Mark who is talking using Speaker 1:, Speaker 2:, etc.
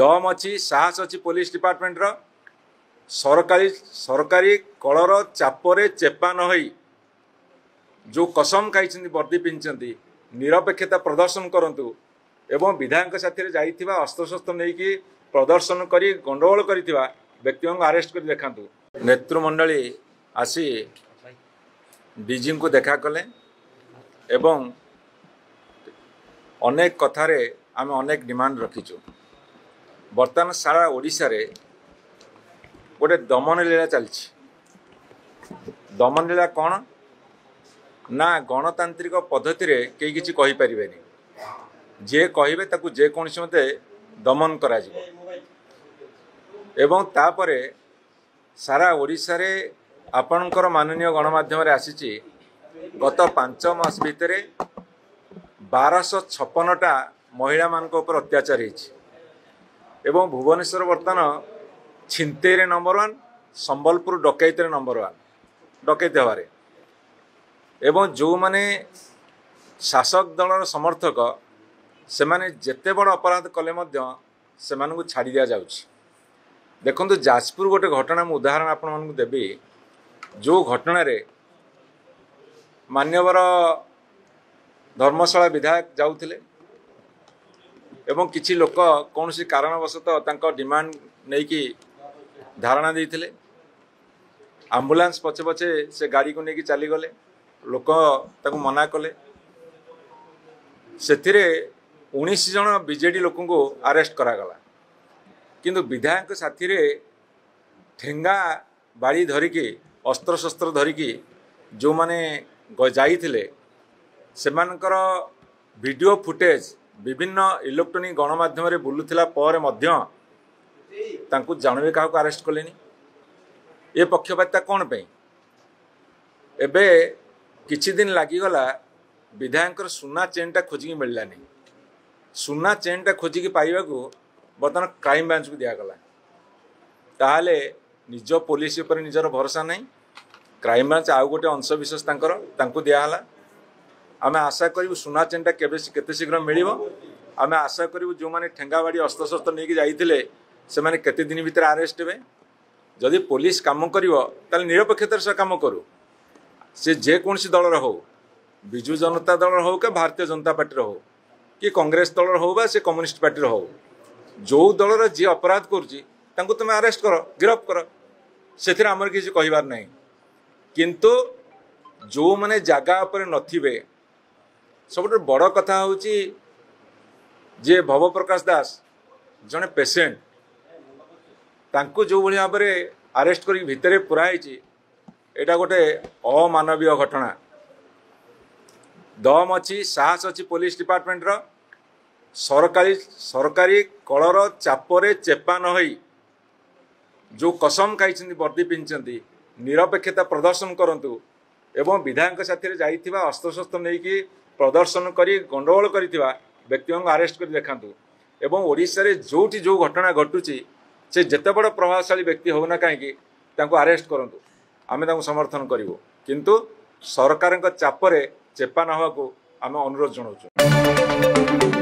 Speaker 1: ଦମ ଅଛି ସାହସ ଅଛି ପୋଲିସ ଡିପାର୍ଟମେଣ୍ଟର ସରକାରୀ ସରକାରୀ କଳର ଚାପରେ ଚେପା ନ ହୋଇ ଯେଉଁ କସମ ଖାଇଛନ୍ତି ବର୍ଦ୍ଦି ପିନ୍ଧିଛନ୍ତି ନିରପେକ୍ଷତା ପ୍ରଦର୍ଶନ କରନ୍ତୁ ଏବଂ ବିଧାୟକଙ୍କ ସାଥିରେ ଯାଇଥିବା ଅସ୍ତ୍ରଶସ୍ତ୍ର ନେଇକି ପ୍ରଦର୍ଶନ କରି ଗଣ୍ଡଗୋଳ କରିଥିବା ବ୍ୟକ୍ତିମାନଙ୍କୁ ଆରେଷ୍ଟ କରି ଦେଖାନ୍ତୁ ନେତୃମଣ୍ଡଳୀ ଆସି ଡିଜିଙ୍କୁ ଦେଖା କଲେ ଏବଂ ଅନେକ କଥାରେ ଆମେ ଅନେକ ଡିମାଣ୍ଡ ରଖିଛୁ ବର୍ତ୍ତମାନ ସାରା ଓଡ଼ିଶାରେ ଗୋଟେ ଦମନଲୀଳା ଚାଲିଛି ଦମନଲୀଳା କ'ଣ ନା ଗଣତାନ୍ତ୍ରିକ ପଦ୍ଧତିରେ କେହି କିଛି କହିପାରିବେନି ଯିଏ କହିବେ ତାକୁ ଯେକୌଣସି ମତେ ଦମନ କରାଯିବ ଏବଂ ତାପରେ ସାରା ଓଡ଼ିଶାରେ ଆପଣଙ୍କର ମାନନୀୟ ଗଣମାଧ୍ୟମରେ ଆସିଛି ଗତ ପାଞ୍ଚ ମାସ ଭିତରେ ବାରଶହ ଛପନଟା ମହିଳାମାନଙ୍କ ଉପରେ ଅତ୍ୟାଚାର ହେଇଛି ଏବଂ ଭୁବନେଶ୍ୱର ବର୍ତ୍ତମାନ ଛିନ୍ତେଇରେ ନମ୍ବର ୱାନ୍ ସମ୍ବଲପୁର ଡକାୟତିରେ ନମ୍ବର ୱାନ୍ ଡକାୟତି ହେବାରେ ଏବଂ ଯେଉଁମାନେ ଶାସକ ଦଳର ସମର୍ଥକ ସେମାନେ ଯେତେ ବଡ଼ ଅପରାଧ କଲେ ମଧ୍ୟ ସେମାନଙ୍କୁ ଛାଡ଼ି ଦିଆଯାଉଛି ଦେଖନ୍ତୁ ଯାଜପୁର ଗୋଟେ ଘଟଣା ମୁଁ ଉଦାହରଣ ଆପଣମାନଙ୍କୁ ଦେବି ଯେଉଁ ଘଟଣାରେ ମାନ୍ୟବର ଧର୍ମଶାଳା ବିଧାୟକ ଯାଉଥିଲେ ଏବଂ କିଛି ଲୋକ କୌଣସି କାରଣବଶତଃ ତାଙ୍କ ଡିମାଣ୍ଡ ନେଇକି ଧାରଣା ଦେଇଥିଲେ ଆମ୍ବୁଲାନ୍ସ ପଛେ ପଛେ ସେ ଗାଡ଼ିକୁ ନେଇକି ଚାଲିଗଲେ ଲୋକ ତାକୁ ମନା କଲେ ସେଥିରେ ଉଣେଇଶ ଜଣ ବିଜେଡ଼ି ଲୋକଙ୍କୁ ଆରେଷ୍ଟ କରାଗଲା କିନ୍ତୁ ବିଧାୟକ ସାଥିରେ ଠେଙ୍ଗା ବାଡ଼ି ଧରିକି ଅସ୍ତ୍ରଶସ୍ତ୍ର ଧରିକି ଯେଉଁମାନେ ଯାଇଥିଲେ ସେମାନଙ୍କର ଭିଡ଼ିଓ ଫୁଟେଜ୍ ବିଭିନ୍ନ ଇଲେକ୍ଟ୍ରୋନିକ ଗଣମାଧ୍ୟମରେ ବୁଲୁଥିଲା ପରେ ମଧ୍ୟ ତାଙ୍କୁ ଜାଣିବେ କାହାକୁ ଆରେଷ୍ଟ କଲେନି ଏ ପକ୍ଷପାତିତା କ'ଣ ପାଇଁ ଏବେ କିଛିଦିନ ଲାଗିଗଲା ବିଧାୟକଙ୍କର ସୁନା ଚେନ୍ଟା ଖୋଜିକି ମିଳିଲାନି ସୁନା ଚେନ୍ଟା ଖୋଜିକି ପାଇବାକୁ ବର୍ତ୍ତମାନ କ୍ରାଇମବ୍ରାଞ୍ଚକୁ ଦିଆଗଲା ତାହେଲେ ନିଜ ପୋଲିସ ଉପରେ ନିଜର ଭରସା ନାହିଁ କ୍ରାଇମବ୍ରାଞ୍ଚ ଆଉ ଗୋଟେ ଅଂଶବିଶେଷ ତାଙ୍କର ତାଙ୍କୁ ଦିଆହେଲା आम आशा करूँ सुना चेन टा शीघ्र मिल आम आशा करूँ जो मैंने ठेगावाड़ी अस्त्रशस्त्र नहीं जाते से मैंने केत दिन भितर आरेस्ट हे जदि पुलिस कम करपेक्षतार से कम करू सी जेकोसी दल रो विजु जनता दल रो कि भारतीय जनता पार्टी हो कि कंग्रेस दल रो बा कम्युनिस्ट पार्टी हो जो दल रि अपराध कर तुम आरेस्ट कर गिरफ्त कर से आमर किसी कहार ना कि जो मैंने जगह पर नथिबे ସବୁଠୁ ବଡ଼ କଥା ହେଉଛି ଯିଏ ଭବପ୍ରକାଶ ଦାସ ଜଣେ ପେସେଣ୍ଟ ତାଙ୍କୁ ଯେଉଁଭଳି ଭାବରେ ଆରେଷ୍ଟ କରିକି ଭିତରେ ପୁରା ହେଇଛି ଏଇଟା ଗୋଟେ ଅମାନବୀୟ ଘଟଣା ଦମ ଅଛି ସାହସ ଅଛି ପୋଲିସ ଡିପାର୍ଟମେଣ୍ଟର ସରକାରୀ ସରକାରୀ କଳର ଚାପରେ ଚେପା ନ ହୋଇ ଯେଉଁ କସମ ଖାଇଛନ୍ତି ବର୍ଦ୍ଦି ପିନ୍ଧିଛନ୍ତି ନିରପେକ୍ଷତା ପ୍ରଦର୍ଶନ କରନ୍ତୁ ଏବଂ ବିଧାୟକଙ୍କ ସାଥିରେ ଯାଇଥିବା ଅସ୍ତ୍ରଶସ୍ତ୍ର ନେଇକି ପ୍ରଦର୍ଶନ କରି ଗଣ୍ଡଗୋଳ କରିଥିବା ବ୍ୟକ୍ତିମାନଙ୍କୁ ଆରେଷ୍ଟ କରି ଦେଖାନ୍ତୁ ଏବଂ ଓଡ଼ିଶାରେ ଯେଉଁଠି ଯେଉଁ ଘଟଣା ଘଟୁଛି ସେ ଯେତେ ବଡ଼ ପ୍ରଭାବଶାଳୀ ବ୍ୟକ୍ତି ହେଉନା କାହିଁକି ତାଙ୍କୁ ଆରେଷ୍ଟ କରନ୍ତୁ ଆମେ ତାଙ୍କୁ ସମର୍ଥନ କରିବୁ କିନ୍ତୁ ସରକାରଙ୍କ ଚାପରେ ଚେପା ନ ହେବାକୁ ଆମେ ଅନୁରୋଧ ଜଣାଉଛୁ